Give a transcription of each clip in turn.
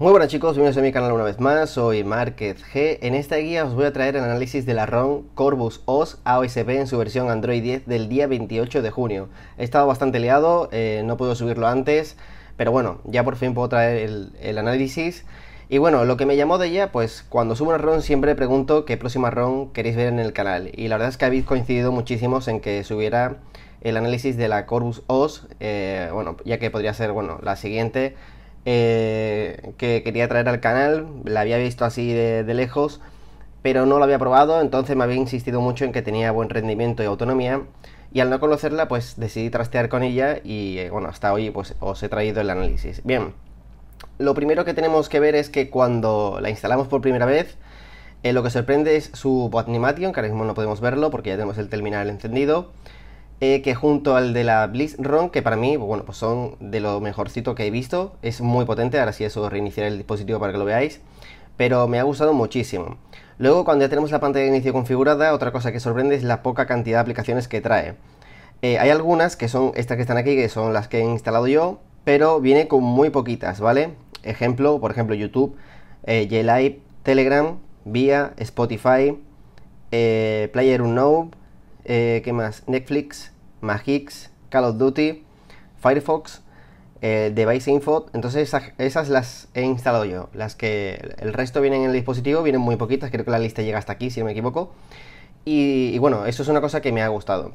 Muy buenas chicos, bienvenidos a mi canal una vez más, soy Márquez G. En esta guía os voy a traer el análisis de la ROM Corvus OS AOSP en su versión Android 10 del día 28 de junio. He estado bastante liado, eh, no puedo subirlo antes, pero bueno, ya por fin puedo traer el, análisis. Y bueno, lo que me llamó de ella, pues cuando subo una ROM siempre pregunto qué próxima ROM queréis ver en el canal. Y la verdad es que habéis coincidido muchísimos en que subiera el análisis de la Corvus OS, eh, bueno, ya que podría ser, bueno, la siguiente eh, que quería traer al canal, la había visto así de, lejos, pero no la había probado, entonces me había insistido mucho en que tenía buen rendimiento y autonomía, y al no conocerla pues decidí trastear con ella y eh, bueno, hasta hoy pues os he traído el análisis. Bien, lo primero que tenemos que ver es que cuando la instalamos por primera vez, eh, lo que sorprende es su Botnimation, que ahora mismo no podemos verlo porque ya tenemos el terminal encendido, eh, que junto al de la Blitz Run, que para mí, bueno, pues son de lo mejorcito que he visto, es muy potente, ahora sí eso reiniciar el dispositivo para que lo veáis, pero me ha gustado muchísimo. Luego cuando ya tenemos la pantalla de inicio configurada, otra cosa que sorprende es la poca cantidad de aplicaciones que trae. Eh, hay algunas que son estas que están aquí, que son las que he instalado yo, pero viene con muy poquitas, ¿vale? Ejemplo, por ejemplo, YouTube, eh, Telegram, Vía Spotify, PlayerUnknown eh, Player eh, ¿Qué más? Netflix, Magix, Call of Duty, Firefox, eh, Device Info. Entonces esas, las he instalado yo. Las que el resto vienen en el dispositivo, vienen muy poquitas. Creo que la lista llega hasta aquí, si no me equivoco. Y, bueno, eso es una cosa que me ha gustado.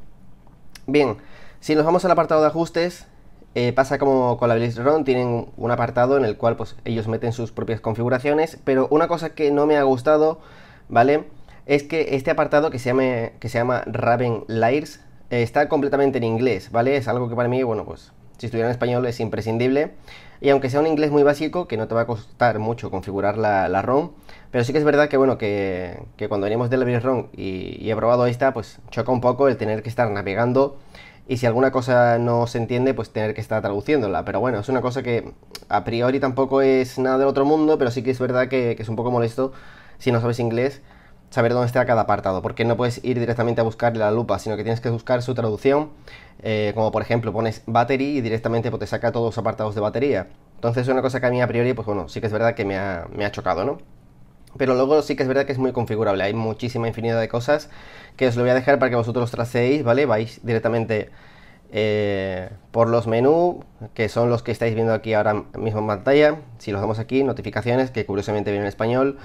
Bien, si nos vamos al apartado de ajustes, eh, pasa como con la BlizzRun, tienen un apartado en el cual pues, ellos meten sus propias configuraciones, pero una cosa que no me ha gustado, ¿vale? es que este apartado que se, que se llama Raven Lires eh, está completamente en inglés, ¿vale? Es algo que para mí, bueno, pues si estuviera en español es imprescindible. Y aunque sea un inglés muy básico, que no te va a costar mucho configurar la, ROM, pero sí que es verdad que, bueno, que, cuando venimos de la ROM y, he probado esta, pues choca un poco el tener que estar navegando y si alguna cosa no se entiende, pues tener que estar traduciéndola. Pero bueno, es una cosa que a priori tampoco es nada del otro mundo, pero sí que es verdad que es un poco molesto si no sabes inglés saber dónde está cada apartado, porque no puedes ir directamente a buscar la lupa, sino que tienes que buscar su traducción, eh, como por ejemplo pones battery y directamente pues, te saca todos los apartados de batería. Entonces es una cosa que a mí a priori, pues bueno, sí que es verdad que me ha, chocado, ¿no? Pero luego sí que es verdad que es muy configurable, hay muchísima infinidad de cosas que os lo voy a dejar para que vosotros tracéis, ¿vale? Vais directamente eh, por los menús, que son los que estáis viendo aquí ahora mismo en pantalla. Si los damos aquí, notificaciones, que curiosamente viene en español,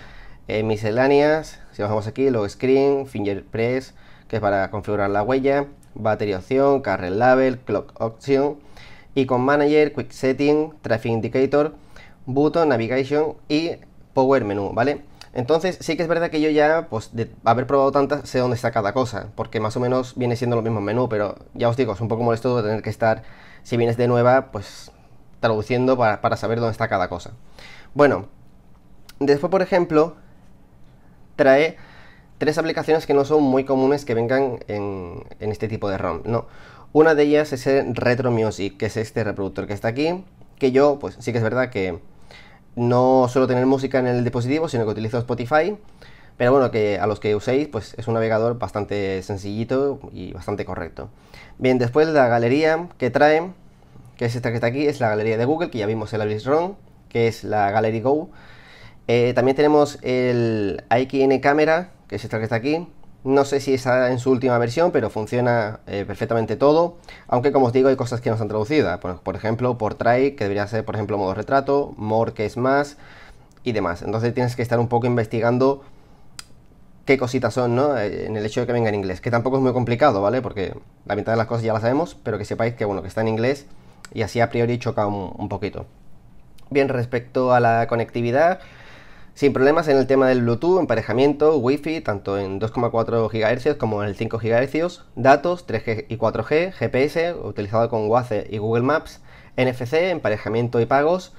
eh, misceláneas, si bajamos aquí, log screen, finger press que es para configurar la huella, battery opción, carrel label, clock option, icon manager, quick setting, traffic indicator, button, navigation y power menu, ¿vale? Entonces sí que es verdad que yo ya, pues de haber probado tantas, sé dónde está cada cosa, porque más o menos viene siendo lo mismo menú, pero ya os digo, es un poco molesto de tener que estar, si vienes de nueva, pues traduciendo para, para saber dónde está cada cosa. Bueno, después por ejemplo, trae tres aplicaciones que no son muy comunes que vengan en, este tipo de ROM, ¿no? Una de ellas es el Retro Music, que es este reproductor que está aquí, que yo, pues sí que es verdad que no suelo tener música en el dispositivo, sino que utilizo Spotify, pero bueno, que a los que uséis, pues es un navegador bastante sencillito y bastante correcto. Bien, después la galería que trae, que es esta que está aquí, es la galería de Google, que ya vimos el la rom que es la Gallery Go, eh, también tenemos el AXN cámara que es esta que está aquí. No sé si está en su última versión, pero funciona eh, perfectamente todo. Aunque como os digo, hay cosas que no están traducidas. Por, por ejemplo, Portrait, que debería ser, por ejemplo, modo retrato, More, que es más, y demás. Entonces tienes que estar un poco investigando qué cositas son, ¿no? Eh, en el hecho de que venga en inglés. Que tampoco es muy complicado, ¿vale? Porque la mitad de las cosas ya las sabemos, pero que sepáis que, bueno, que está en inglés y así a priori choca un poquito. Bien, respecto a la conectividad, sin problemas en el tema del Bluetooth, emparejamiento, Wi-Fi, tanto en 2,4 GHz como en el 5 GHz, datos 3G y 4G, GPS, utilizado con WACE y Google Maps, NFC, emparejamiento y pagos,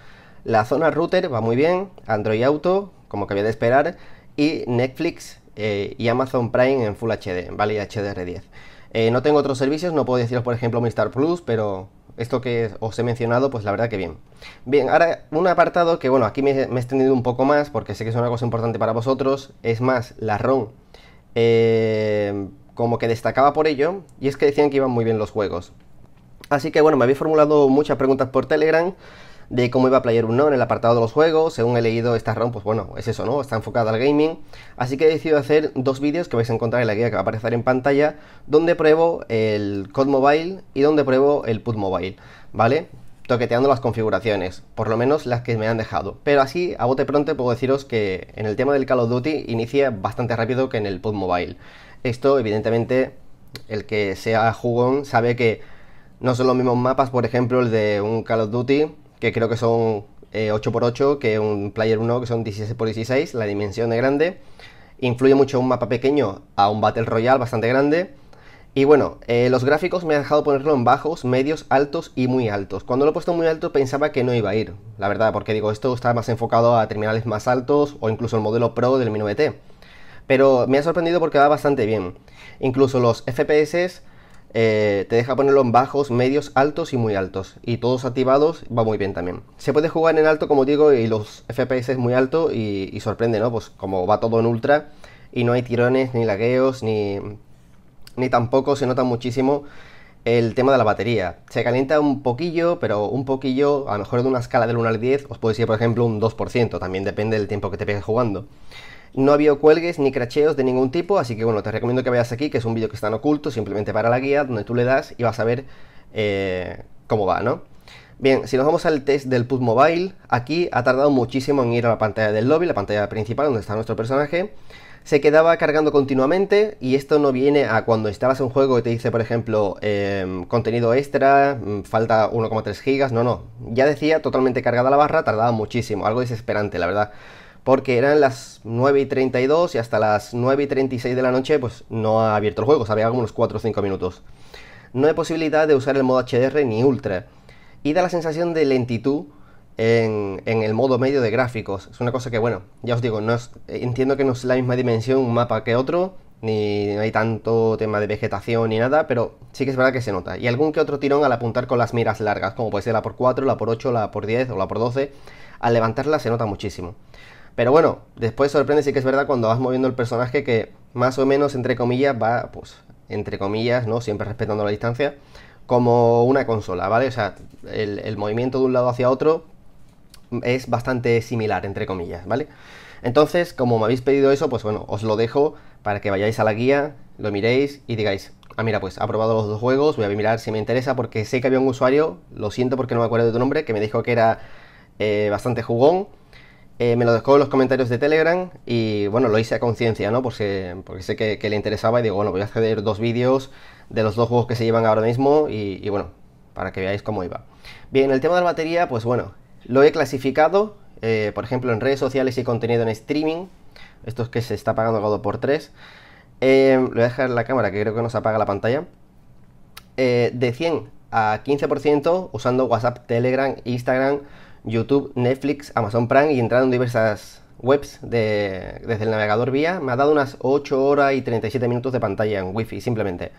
la zona router va muy bien, Android Auto, como que había de esperar, y Netflix eh, y Amazon Prime en Full HD, ¿vale? Y HDR10. Eh, no tengo otros servicios, no puedo deciros por ejemplo mi Plus, pero esto que os he mencionado, pues la verdad que bien. Bien, ahora un apartado que, bueno, aquí me, he extendido un poco más porque sé que es una cosa importante para vosotros, es más, la ROM eh, como que destacaba por ello, y es que decían que iban muy bien los juegos. Así que bueno, me habéis formulado muchas preguntas por Telegram, de cómo iba a Player 1 en el apartado de los juegos. Según he leído esta ROM, pues bueno, es eso, ¿no? Está enfocada al gaming. Así que he decidido hacer dos vídeos que vais a encontrar en la guía que va a aparecer en pantalla, donde pruebo el Code Mobile y donde pruebo el PUT Mobile, ¿vale? toqueteando las configuraciones, por lo menos las que me han dejado. Pero así, a bote pronto, puedo deciros que en el tema del Call of Duty inicia bastante rápido que en el Put Mobile. Esto, evidentemente, el que sea jugón sabe que no son los mismos mapas, por ejemplo, el de un Call of Duty que creo que son 8x8, eh, que un player 1 que son 16x16, la dimensión es grande. Influye mucho un mapa pequeño a un Battle Royale bastante grande. Y bueno, eh, los gráficos me han dejado ponerlo en bajos, medios, altos y muy altos. Cuando lo he puesto muy alto pensaba que no iba a ir, la verdad, porque digo, esto está más enfocado a terminales más altos o incluso el modelo Pro del Mi 9T. Pero me ha sorprendido porque va bastante bien. Incluso los FPS eh, te deja ponerlo en bajos, medios, altos y muy altos. Y todos activados va muy bien también. Se puede jugar en alto, como digo, y los FPS es muy alto y, sorprende, ¿no? Pues como va todo en ultra y no hay tirones, ni lagueos, ni, ni tampoco se nota muchísimo el tema de la batería. Se calienta un poquillo, pero un poquillo, a lo mejor de una escala del 1 al 10, os puedo decir, por ejemplo, un 2%, también depende del tiempo que te pegues jugando. No había habido cuelgues ni cracheos de ningún tipo, así que bueno, te recomiendo que veas aquí, que es un vídeo que está en oculto, simplemente para la guía, donde tú le das y vas a ver eh, cómo va, ¿no? Bien, si nos vamos al test del PUT Mobile, aquí ha tardado muchísimo en ir a la pantalla del lobby, la pantalla principal donde está nuestro personaje. Se quedaba cargando continuamente y esto no viene a cuando instalas un juego y te dice, por ejemplo, em, contenido extra, mm, falta 1,3 gigas, no, no. Ya decía, totalmente cargada la barra, tardaba muchísimo, algo desesperante, la verdad porque eran las 9 y 32 y hasta las 9 y 36 de la noche pues no ha abierto el juego, Sabía como unos 4 o 5 minutos. No hay posibilidad de usar el modo HDR ni Ultra y da la sensación de lentitud en, el modo medio de gráficos. Es una cosa que, bueno, ya os digo, no eh, entiendo que no es la misma dimensión un mapa que otro, ni hay tanto tema de vegetación ni nada, pero sí que es verdad que se nota. Y algún que otro tirón al apuntar con las miras largas, como puede ser la por 4, la por 8, la por 10 o la por 12, al levantarla se nota muchísimo. Pero bueno, después sorprende, si que es verdad cuando vas moviendo el personaje que más o menos, entre comillas, va, pues, entre comillas, ¿no? Siempre respetando la distancia, como una consola, ¿vale? O sea, el, movimiento de un lado hacia otro es bastante similar, entre comillas, ¿vale? Entonces, como me habéis pedido eso, pues bueno, os lo dejo para que vayáis a la guía, lo miréis y digáis, ah, mira, pues ha probado los dos juegos, voy a mirar si me interesa, porque sé que había un usuario, lo siento porque no me acuerdo de tu nombre, que me dijo que era eh, bastante jugón eh, me lo dejó en los comentarios de Telegram y bueno, lo hice a conciencia, ¿no? Porque, sé que, le interesaba y digo, bueno, voy a hacer dos vídeos de los dos juegos que se llevan ahora mismo y, bueno, para que veáis cómo iba. Bien, el tema de la batería, pues bueno, lo he clasificado, eh, por ejemplo, en redes sociales y contenido en streaming. Esto es que se está pagando cada por 3. lo voy a dejar en la cámara que creo que nos apaga la pantalla. Eh, de 100 a 15% usando WhatsApp, Telegram, Instagram, YouTube, Netflix, Amazon Prime y entrando en diversas webs desde el navegador vía, me ha dado unas 8 horas y 37 minutos de pantalla en Wi-Fi simplemente.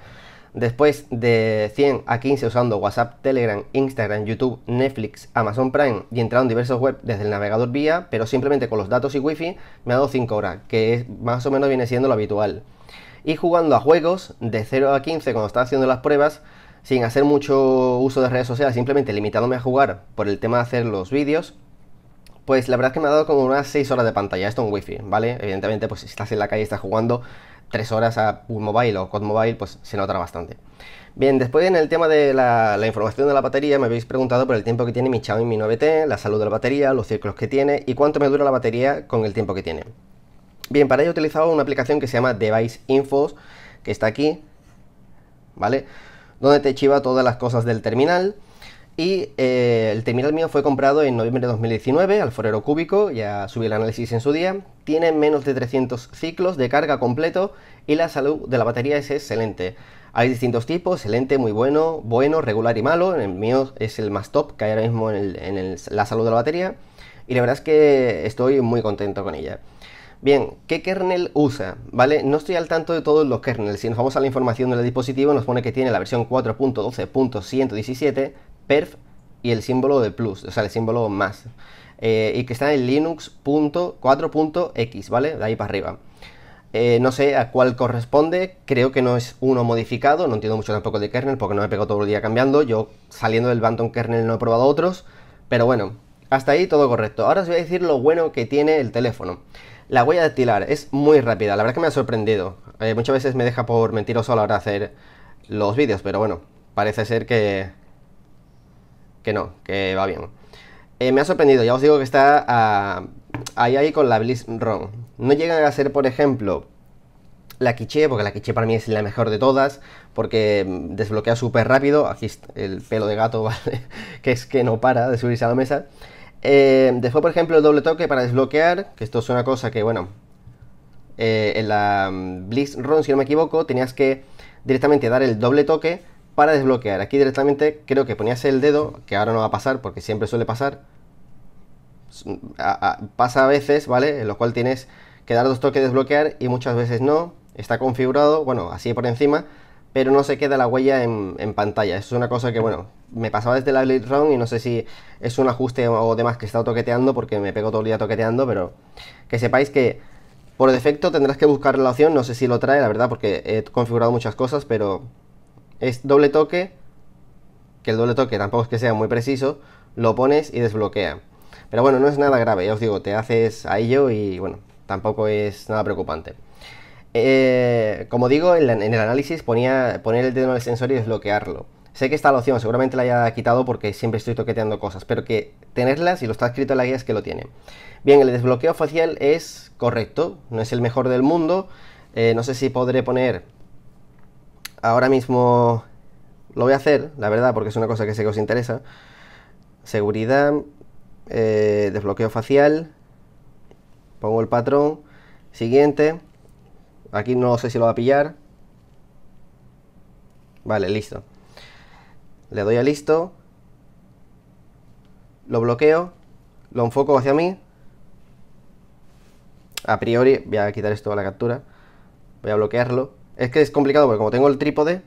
Después de 100 a 15 usando WhatsApp, Telegram, Instagram, YouTube, Netflix, Amazon Prime y entrando en diversas webs desde el navegador vía, pero simplemente con los datos y Wi-Fi me ha dado 5 horas, que es, más o menos viene siendo lo habitual. Y jugando a juegos de 0 a 15 cuando estaba haciendo las pruebas, sin hacer mucho uso de redes sociales, simplemente limitándome a jugar por el tema de hacer los vídeos, pues la verdad es que me ha dado como unas 6 horas de pantalla, esto en wifi, ¿vale? Evidentemente, pues si estás en la calle y estás jugando 3 horas a un mobile o COD mobile, pues se nota bastante. Bien, después en el tema de la, información de la batería, me habéis preguntado por el tiempo que tiene mi Xiaomi Mi 9T, la salud de la batería, los círculos que tiene y cuánto me dura la batería con el tiempo que tiene. Bien, para ello he utilizado una aplicación que se llama Device Infos, que está aquí, ¿vale? donde te chiva todas las cosas del terminal. Y eh, el terminal mío fue comprado en noviembre de 2019 al Forero Cúbico, ya subí el análisis en su día. Tiene menos de 300 ciclos de carga completo y la salud de la batería es excelente. Hay distintos tipos, excelente, muy bueno, bueno, regular y malo. El mío es el más top que hay ahora mismo en, la salud de la batería. Y la verdad es que estoy muy contento con ella. Bien, ¿qué kernel usa? ¿Vale? No estoy al tanto de todos los kernels. Si nos vamos a la información del dispositivo, nos pone que tiene la versión 4.12.117, perf y el símbolo de plus, o sea, el símbolo más. Eh, y que está en linux.4.x, ¿vale? De ahí para arriba. Eh, no sé a cuál corresponde, creo que no es uno modificado, no entiendo mucho tampoco de kernel porque no me he pegado todo el día cambiando, yo saliendo del Banton kernel no he probado otros, pero bueno, hasta ahí todo correcto. Ahora os voy a decir lo bueno que tiene el teléfono. La huella tilar es muy rápida, la verdad que me ha sorprendido. Eh, muchas veces me deja por mentiroso a la hora de hacer los vídeos, pero bueno, parece ser que, que no, que va bien. Eh, me ha sorprendido, ya os digo que está ah, ahí ahí con la Bliss wrong No llegan a ser, por ejemplo, la quiche, porque la quiche para mí es la mejor de todas, porque mm, desbloquea súper rápido. Aquí el pelo de gato, ¿vale? que es que no para de subirse a la mesa. Em, después, por ejemplo, el doble toque para desbloquear, que esto es una cosa que, bueno, eh, en la mm, Blitz Run, si no me equivoco, tenías que directamente dar el doble toque para desbloquear. Aquí directamente creo que ponías el dedo, que ahora no va a pasar porque siempre suele pasar. Mm, pasa a veces, ¿vale? En lo cual tienes que dar dos toques de desbloquear y muchas veces no. Está configurado, bueno, así por encima pero no se queda la huella en, pantalla. es una cosa que, bueno, me pasaba desde la Elite Round y no sé si es un ajuste o demás que he estado toqueteando porque me pego todo el día toqueteando, pero que sepáis que por defecto tendrás que buscar la opción, no sé si lo trae, la verdad, porque he configurado muchas cosas, pero es doble toque, que el doble toque tampoco es que sea muy preciso, lo pones y desbloquea. Pero bueno, no es nada grave, ya os digo, te haces a ello y bueno, tampoco es nada preocupante. Eh, como digo, en, el análisis ponía poner el dedo en el sensor y desbloquearlo. Sé que está la opción, seguramente la haya quitado porque siempre estoy toqueteando cosas, pero que tenerla, si lo está escrito en la guía, es que lo tiene. Bien, el desbloqueo facial es correcto, no es el mejor del mundo. Eh, no sé si podré poner ahora mismo... Lo voy a hacer, la verdad, porque es una cosa que sé que os interesa. Seguridad, eh, desbloqueo facial, pongo el patrón, siguiente... Aquí no sé si lo va a pillar. Vale, listo. Le doy a listo. Lo bloqueo. Lo enfoco hacia mí. A priori, voy a quitar esto a la captura. Voy a bloquearlo. Es que es complicado porque como tengo el trípode,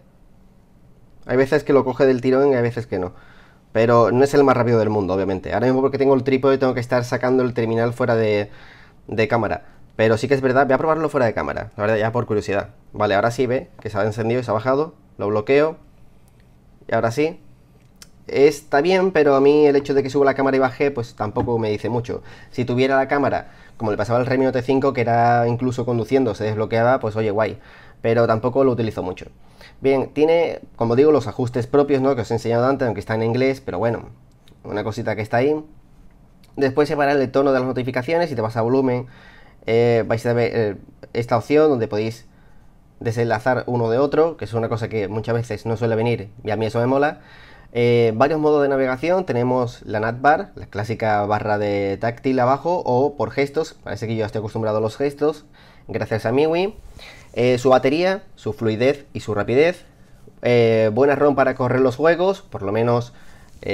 hay veces que lo coge del tirón y hay veces que no. Pero no es el más rápido del mundo, obviamente. Ahora mismo porque tengo el trípode tengo que estar sacando el terminal fuera de, de cámara. Pero sí que es verdad, voy a probarlo fuera de cámara, la verdad, ya por curiosidad. Vale, ahora sí ve que se ha encendido y se ha bajado, lo bloqueo. Y ahora sí. Está bien, pero a mí el hecho de que suba la cámara y baje, pues tampoco me dice mucho. Si tuviera la cámara, como le pasaba al Redmi T5, que era incluso conduciendo, se desbloqueaba, pues oye, guay. Pero tampoco lo utilizo mucho. Bien, tiene, como digo, los ajustes propios, ¿no? Que os he enseñado antes, aunque está en inglés, pero bueno, una cosita que está ahí. Después separar el tono de las notificaciones y te vas a volumen eh, vais a ver eh, esta opción donde podéis desenlazar uno de otro, que es una cosa que muchas veces no suele venir y a mí eso me mola. Eh, varios modos de navegación, tenemos la NATBAR, la clásica barra de táctil abajo o por gestos, parece que yo estoy acostumbrado a los gestos, gracias a MIUI. su batería, su fluidez y su rapidez. buena ROM para correr los juegos, por lo menos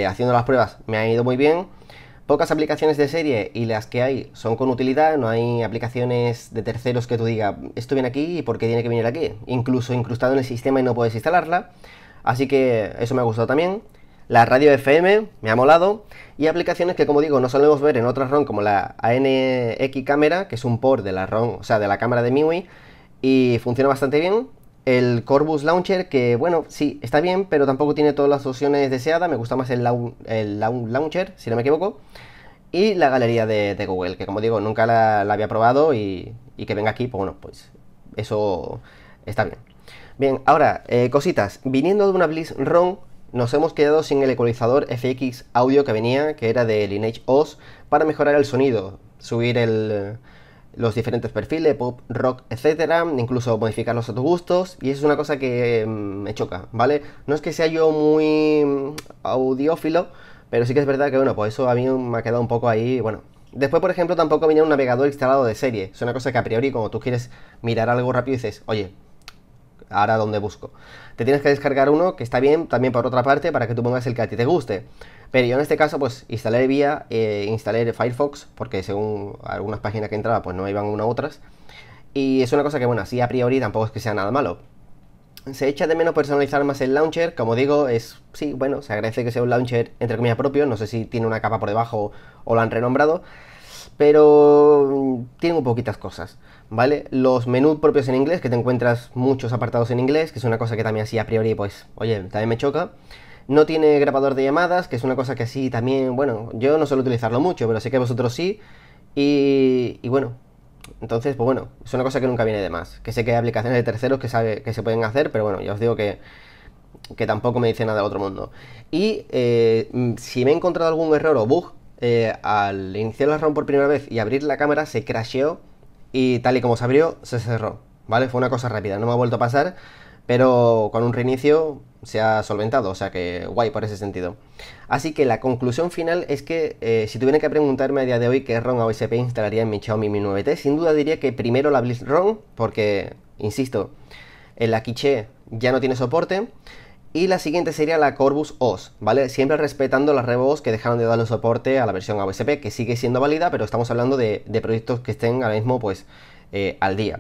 haciendo las pruebas me ha ido muy bien pocas aplicaciones de serie y las que hay son con utilidad, no hay aplicaciones de terceros que tú digas, esto viene aquí y por qué tiene que venir aquí, incluso incrustado en el sistema y no puedes instalarla. Así que eso me ha gustado también. La radio FM me ha molado y aplicaciones que como digo no solemos ver en otras ROM como la ANX cámara, que es un port de la ROM, o sea, de la cámara de MIUI y funciona bastante bien el Corbus Launcher, que bueno, sí, está bien, pero tampoco tiene todas las opciones deseadas. Me gusta más el, Launcher, si no me equivoco. Y la galería de, Google, que como digo, nunca la, había probado y, y, que venga aquí, pues bueno, pues eso está bien. Bien, ahora, eh, cositas. Viniendo de una Bliss ROM, nos hemos quedado sin el ecualizador FX audio que venía, que era de Lineage OS, para mejorar el sonido, subir el, los diferentes perfiles, pop, rock, etcétera, incluso modificarlos a tus gustos, y eso es una cosa que mm, me choca, ¿vale? No es que sea yo muy mm, audiófilo, pero sí que es verdad que, bueno, pues eso a mí me ha quedado un poco ahí, bueno. Después, por ejemplo, tampoco viene un navegador instalado de serie, es una cosa que a priori, como tú quieres mirar algo rápido, dices, oye, ahora dónde busco. Te tienes que descargar uno que está bien también por otra parte para que tú pongas el que a ti te guste. Pero yo en este caso, pues instalé Vía, eh, instalé Firefox, porque según algunas páginas que entraba, pues no iban una a otras. Y es una cosa que, bueno, así a priori tampoco es que sea nada malo. Se echa de menos personalizar más el launcher, como digo, es sí, bueno, se agradece que sea un launcher entre comillas propio, no sé si tiene una capa por debajo o lo han renombrado, pero mm, tiene un poquitas cosas, ¿vale? Los menús propios en inglés, que te encuentras muchos apartados en inglés, que es una cosa que también así a priori, pues, oye, también me choca. No tiene grabador de llamadas, que es una cosa que sí también, bueno, yo no suelo utilizarlo mucho, pero sé que vosotros sí. Y, bueno, entonces, pues bueno, es una cosa que nunca viene de más. Que sé que hay aplicaciones de terceros que, sabe, que se pueden hacer, pero bueno, ya os digo que, que tampoco me dice nada del otro mundo. Y eh, mm, si me he encontrado algún error o bug, eh, al iniciar la ROM por primera vez y abrir la cámara se crasheó y tal y como se abrió, se cerró. ¿Vale? Fue una cosa rápida, no me ha vuelto a pasar pero con un reinicio se ha solventado, o sea que guay por ese sentido. Así que la conclusión final es que eh, si tuviera que preguntarme a día de hoy qué ROM OSP instalaría en mi Xiaomi Mi 9T, sin duda diría que primero la Bliss ROM, porque, insisto, en la quiche ya no tiene soporte. Y la siguiente sería la Corbus OS, ¿vale? Siempre respetando las RevOS que dejaron de darle soporte a la versión AOSP, que sigue siendo válida, pero estamos hablando de, proyectos que estén ahora mismo, pues, eh, al día.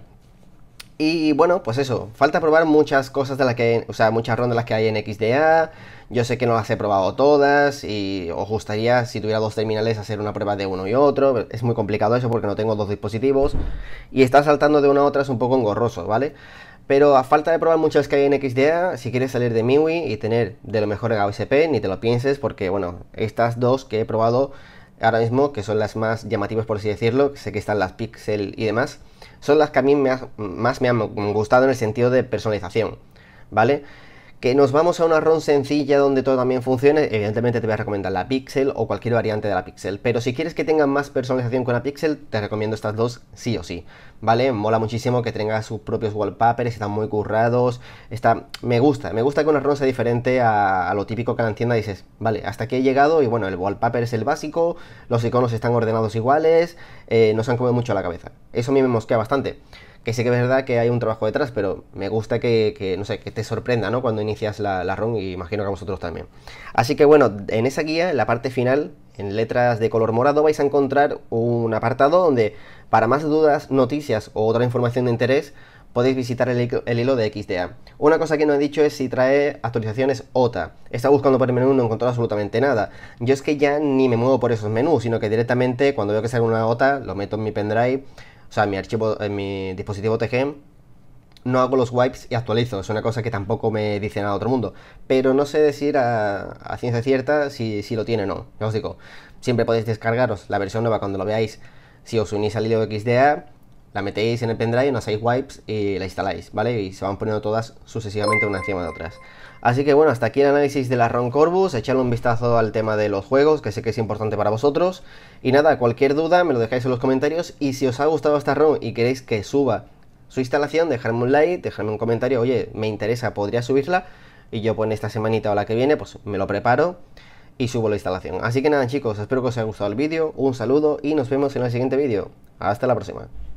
Y bueno, pues eso, falta probar muchas cosas de las que o sea, muchas rondas de las que hay en XDA. Yo sé que no las he probado todas y os gustaría, si tuviera dos terminales, hacer una prueba de uno y otro. es muy complicado eso porque no tengo dos dispositivos y estar saltando de una a otra es un poco engorroso, ¿vale? Pero a falta de probar muchas que hay en XDA, si quieres salir de MIUI y tener de lo mejor en AOSP, ni te lo pienses porque, bueno, estas dos que he probado ahora mismo, que son las más llamativas por así decirlo, sé que están las Pixel y demás son las que a mí más me han gustado en el sentido de personalización, ¿vale? que nos vamos a una ROM sencilla donde todo también funcione, evidentemente te voy a recomendar la Pixel o cualquier variante de la Pixel, pero si quieres que tenga más personalización con la Pixel, te recomiendo estas dos sí o sí, ¿vale? Mola muchísimo que tenga sus propios wallpapers, están muy currados, está... me gusta, me gusta que una ROM sea diferente a, lo típico que la tienda dices, vale, hasta aquí he llegado y bueno, el wallpaper es el básico, los iconos están ordenados iguales, eh, No se han comido mucho a la cabeza, eso a mí me mosquea bastante que sé que es verdad que hay un trabajo detrás, pero me gusta que, no sé, que te sorprenda, ¿no? Cuando inicias la, la ROM y imagino que a vosotros también. Así que bueno, en esa guía, en la parte final, en letras de color morado, vais a encontrar un apartado donde para más dudas, noticias o otra información de interés, podéis visitar el, hilo de XDA. Una cosa que no he dicho es si trae actualizaciones OTA. Está buscando por el menú, no he encontrado absolutamente nada. Yo es que ya ni me muevo por esos menús, sino que directamente cuando veo que sale una OTA, lo meto en mi pendrive o sea, en mi archivo, eh, mi dispositivo TGM, no hago los wipes y actualizo. Es una cosa que tampoco me dicen a otro mundo. Pero no sé decir a, ciencia cierta si, si, lo tiene o no. Ya os digo, siempre podéis descargaros la versión nueva cuando lo veáis si os unís al IDEO XDA la metéis en el pendrive, no hacéis wipes y la instaláis, ¿vale? Y se van poniendo todas sucesivamente una encima de otras. Así que bueno, hasta aquí el análisis de la ROM Corbus, Echadle un vistazo al tema de los juegos, que sé que es importante para vosotros. Y nada, cualquier duda me lo dejáis en los comentarios y si os ha gustado esta ROM y queréis que suba su instalación, dejadme un like, dejadme un comentario, oye, me interesa, podría subirla. Y yo pues en esta semanita o la que viene, pues me lo preparo y subo la instalación. Así que nada chicos, espero que os haya gustado el vídeo, un saludo y nos vemos en el siguiente vídeo. Hasta la próxima.